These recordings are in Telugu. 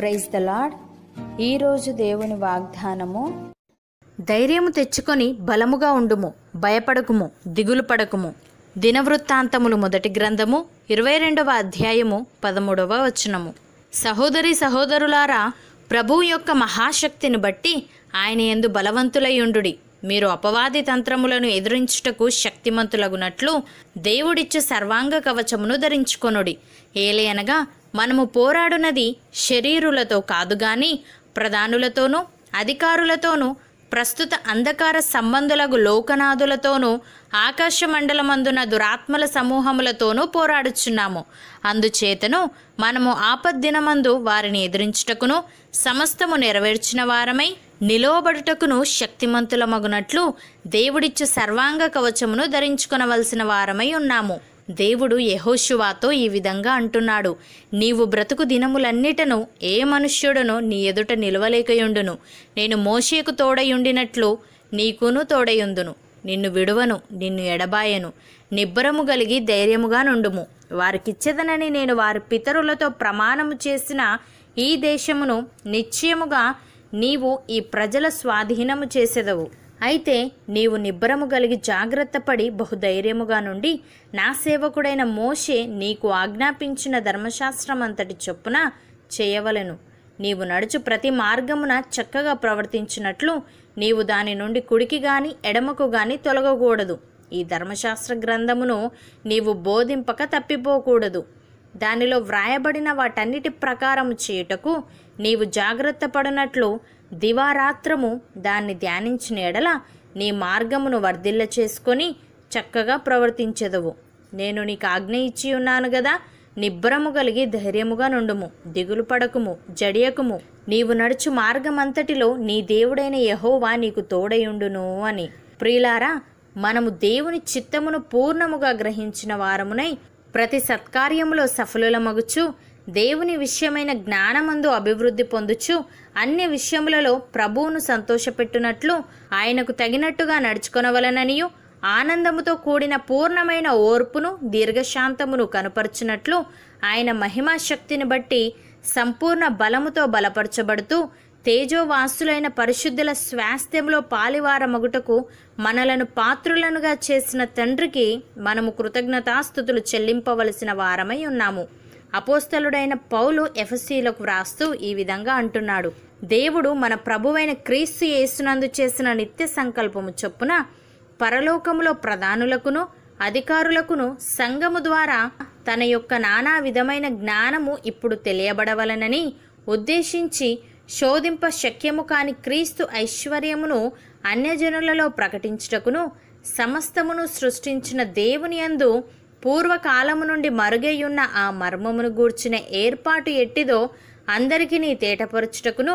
ప్రైజ్ ద లాడ్ ఈరోజు దేవుని వాగ్దానము ధైర్యము తెచ్చుకొని బలముగా ఉండుము భయపడకుము దిగులు పడకుము దినవృత్తాంతములు మొదటి గ్రంథము ఇరవై రెండవ అధ్యాయము పదమూడవ వచనము సహోదరి సహోదరులారా ప్రభువు యొక్క మహాశక్తిని బట్టి ఆయన ఎందు బలవంతులయ్యుండు మీరు అపవాది తంత్రములను ఎదురించుటకు శక్తిమంతులగునట్లు దేవుడిచ్చు సర్వాంగ కవచమును ధరించుకొనుడి ఏలే అనగా మనము పోరాడునది శరీరులతో కాదు గాని ప్రధానులతోనూ అధికారులతోనూ ప్రస్తుత అంధకార సంబంధులకు లోకనాథులతోనూ ఆకాశ మండలమందున దురాత్మల సమూహములతోనూ పోరాడుచున్నాము అందుచేతను మనము ఆపద్దినమందు వారిని ఎదిరించుటకును సమస్తము నెరవేర్చిన వారమై నిలువబడుటకును శక్తిమంతులమగునట్లు దేవుడిచ్చు సర్వాంగ కవచమును ధరించుకునవలసిన వారమై ఉన్నాము దేవుడు యహోశువాతో ఈ విధంగా అంటున్నాడు నీవు బ్రతుకు దినములన్నిటను ఏ మనుష్యుడను నీ ఎదుట నిలవలేకయుండును నేను మోషేకు తోడయుండినట్లు నీకును తోడయుందును నిన్ను విడువను నిన్ను ఎడబాయను నిబ్బరము కలిగి ధైర్యముగా నుండుము వారికిచ్చేదనని నేను వారి పితరులతో ప్రమాణము చేసిన ఈ దేశమును నిశ్చయముగా నీవు ఈ ప్రజల స్వాధీనము చేసేదవు అయితే నీవు నిబ్బరము కలిగి జాగ్రత్త పడి బహుధైర్యముగా నుండి నా సేవకుడైన మోషే నీకు ఆజ్ఞాపించిన ధర్మశాస్త్రం అంతటి చొప్పున చేయవలను నీవు నడుచు ప్రతి మార్గమున చక్కగా ప్రవర్తించినట్లు నీవు దాని నుండి కుడికి గాని ఎడమకు గాని తొలగకూడదు ఈ ధర్మశాస్త్ర గ్రంథమును నీవు బోధింపక తప్పిపోకూడదు దానిలో వ్రాయబడిన వాటన్నిటి ప్రకారము చేయుటకు నీవు జాగ్రత్త పడినట్లు దివారాత్రము దాన్ని ధ్యానించిన ఎడల నీ మార్గమును వర్ధిల్ల చేసుకొని చక్కగా ప్రవర్తించెదవు నేను నీకు ఆజ్ఞ ఇచ్చి ఉన్నాను గదా నిబ్బ్రము కలిగి ధైర్యముగా నుండుము దిగులు పడకుము జడియకుము నీవు నడుచు మార్గమంతటిలో నీ దేవుడైన యహోవా నీకు తోడయుండును అని ప్రియులారా మనము దేవుని చిత్తమును పూర్ణముగా గ్రహించిన వారమునై ప్రతి సత్కార్యములో మగుచు దేవుని విషయమైన జ్ఞానమందు అభివృద్ధి పొందుచు అన్ని విషయములలో ప్రభువును సంతోషపెట్టునట్లు ఆయనకు తగినట్టుగా నడుచుకొనవలననియు ఆనందముతో కూడిన పూర్ణమైన ఓర్పును దీర్ఘశాంతమును కనపరచునట్లు ఆయన మహిమాశక్తిని బట్టి సంపూర్ణ బలముతో బలపరచబడుతూ తేజోవాసులైన పరిశుద్ధుల స్వాస్థ్యంలో పాలివారమగుటకు మనలను పాత్రులనుగా చేసిన తండ్రికి మనము కృతజ్ఞతాస్థుతులు చెల్లింపవలసిన వారమై ఉన్నాము అపోస్తలుడైన పౌలు ఎఫ్ఎస్సీలకు వ్రాస్తూ ఈ విధంగా అంటున్నాడు దేవుడు మన ప్రభువైన క్రీస్తు యేసునందు చేసిన నిత్య సంకల్పము చొప్పున పరలోకములో ప్రధానులకును అధికారులకును సంఘము ద్వారా తన యొక్క నానా విధమైన జ్ఞానము ఇప్పుడు తెలియబడవలనని ఉద్దేశించి శోధింప శక్యము కాని క్రీస్తు ఐశ్వర్యమును అన్యజనులలో ప్రకటించుటకును సమస్తమును సృష్టించిన దేవుని అందు పూర్వకాలము నుండి మరుగైయున్న ఆ మర్మమును గూర్చిన ఏర్పాటు ఎట్టిదో నీ తేటపరుచుటకును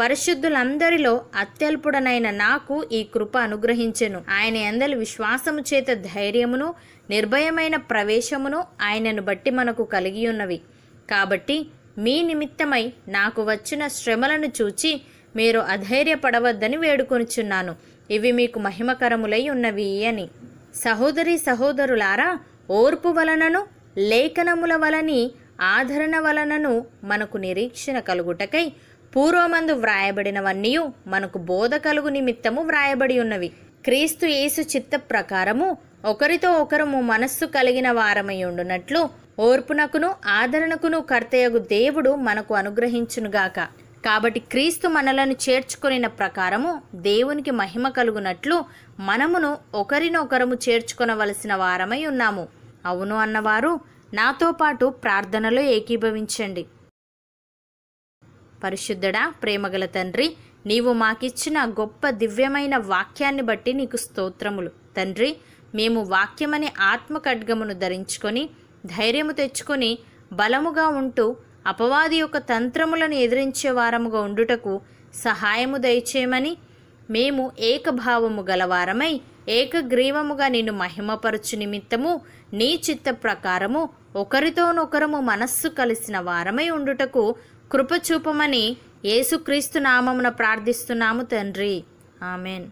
పరిశుద్ధులందరిలో అత్యల్పుడనైన నాకు ఈ కృప అనుగ్రహించెను ఆయన అందరి విశ్వాసము చేత ధైర్యమును నిర్భయమైన ప్రవేశమును ఆయనను బట్టి మనకు కలిగి ఉన్నవి కాబట్టి మీ నిమిత్తమై నాకు వచ్చిన శ్రమలను చూచి మీరు అధైర్యపడవద్దని వేడుకొనుచున్నాను ఇవి మీకు మహిమకరములై ఉన్నవి అని సహోదరి సహోదరులారా ఓర్పు వలనను లేఖనముల వలని ఆదరణ వలనను మనకు నిరీక్షణ కలుగుటకై పూర్వమందు వ్రాయబడినవన్నీ మనకు బోధ కలుగు నిమిత్తము వ్రాయబడి ఉన్నవి క్రీస్తు యేసు చిత్త ప్రకారము ఒకరితో ఒకరము మనస్సు కలిగిన వారమై ఉండునట్లు ఓర్పునకును ఆదరణకును కర్తయగు దేవుడు మనకు అనుగ్రహించునుగాక కాబట్టి క్రీస్తు మనలను చేర్చుకొనిన ప్రకారము దేవునికి మహిమ కలుగునట్లు మనమును ఒకరినొకరము చేర్చుకొనవలసిన వారమై ఉన్నాము అవును అన్నవారు నాతో పాటు ప్రార్థనలో ఏకీభవించండి పరిశుద్ధడా ప్రేమగల తండ్రి నీవు మాకిచ్చిన గొప్ప దివ్యమైన వాక్యాన్ని బట్టి నీకు స్తోత్రములు తండ్రి మేము వాక్యమనే ఆత్మ ఖడ్గమును ధరించుకొని ధైర్యము తెచ్చుకొని బలముగా ఉంటూ అపవాది యొక్క తంత్రములను ఎదిరించే వారముగా ఉండుటకు సహాయము దయచేయమని మేము ఏకభావము గలవారమై ఏకగ్రీవముగా నిన్ను మహిమపరచు నిమిత్తము నీ చిత్త ప్రకారము ఒకరితోనొకరము మనస్సు కలిసిన వారమై ఉండుటకు కృపచూపమని యేసుక్రీస్తు నామమున ప్రార్థిస్తున్నాము తండ్రి ఆమెన్